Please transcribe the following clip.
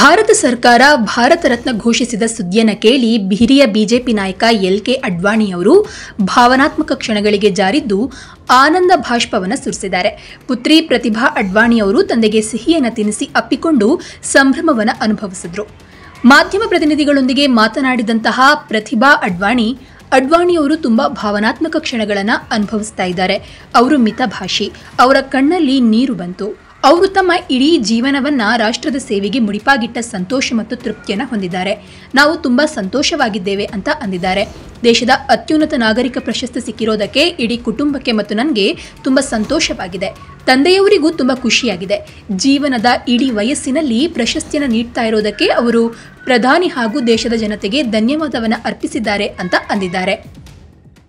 ಭಾರತ ಸರ್ಕಾರ ಭಾರತ ರತ್ನ ಘೋಷಿಸಿದ ಸುದ್ದಿಯನ್ನು ಕೇಳಿ ಹಿರಿಯ ಬಿಜೆಪಿ ನಾಯಕ ಎಲ್ ಕೆ ಅವರು ಭಾವನಾತ್ಮಕ ಕ್ಷಣಗಳಿಗೆ ಜಾರಿದ್ದು ಆನಂದ ಭಾಷ್ಪವನ್ನು ಸುರಿಸಿದ್ದಾರೆ ಪುತ್ರಿ ಪ್ರತಿಭಾ ಅಡ್ವಾಣಿಯವರು ತಂದೆಗೆ ಸಿಹಿಯನ್ನು ತಿನ್ನಿಸಿ ಅಪ್ಪಿಕೊಂಡು ಸಂಭ್ರಮವನ್ನು ಅನುಭವಿಸಿದರು ಮಾಧ್ಯಮ ಪ್ರತಿನಿಧಿಗಳೊಂದಿಗೆ ಮಾತನಾಡಿದಂತಹ ಪ್ರತಿಭಾ ಅಡ್ವಾಣಿ ಅಡ್ವಾಣಿಯವರು ತುಂಬ ಭಾವನಾತ್ಮಕ ಕ್ಷಣಗಳನ್ನು ಅನುಭವಿಸ್ತಾ ಇದ್ದಾರೆ ಅವರು ಮಿತಭಾಷಿ ಅವರ ಕಣ್ಣಲ್ಲಿ ನೀರು ಬಂತು ಅವರು ತಮ್ಮ ಇಡೀ ಜೀವನವನ್ನ ರಾಷ್ಟ್ರದ ಸೇವೆಗೆ ಮುಡಿಪಾಗಿಟ್ಟ ಸಂತೋಷ ಮತ್ತು ತೃಪ್ತಿಯನ್ನು ಹೊಂದಿದ್ದಾರೆ ನಾವು ತುಂಬಾ ಸಂತೋಷವಾಗಿದ್ದೇವೆ ಅಂತ ಅಂದಿದ್ದಾರೆ ದೇಶದ ಅತ್ಯುನ್ನತ ನಾಗರಿಕ ಪ್ರಶಸ್ತಿ ಸಿಕ್ಕಿರೋದಕ್ಕೆ ಇಡೀ ಕುಟುಂಬಕ್ಕೆ ಮತ್ತು ನನಗೆ ತುಂಬ ಸಂತೋಷವಾಗಿದೆ ತಂದೆಯವರಿಗೂ ತುಂಬ ಖುಷಿಯಾಗಿದೆ ಜೀವನದ ಇಡೀ ವಯಸ್ಸಿನಲ್ಲಿ ಪ್ರಶಸ್ತಿಯನ್ನು ನೀಡ್ತಾ ಇರೋದಕ್ಕೆ ಅವರು ಪ್ರಧಾನಿ ಹಾಗೂ ದೇಶದ ಜನತೆಗೆ ಧನ್ಯವಾದವನ್ನು ಅರ್ಪಿಸಿದ್ದಾರೆ ಅಂತ ಅಂದಿದ್ದಾರೆ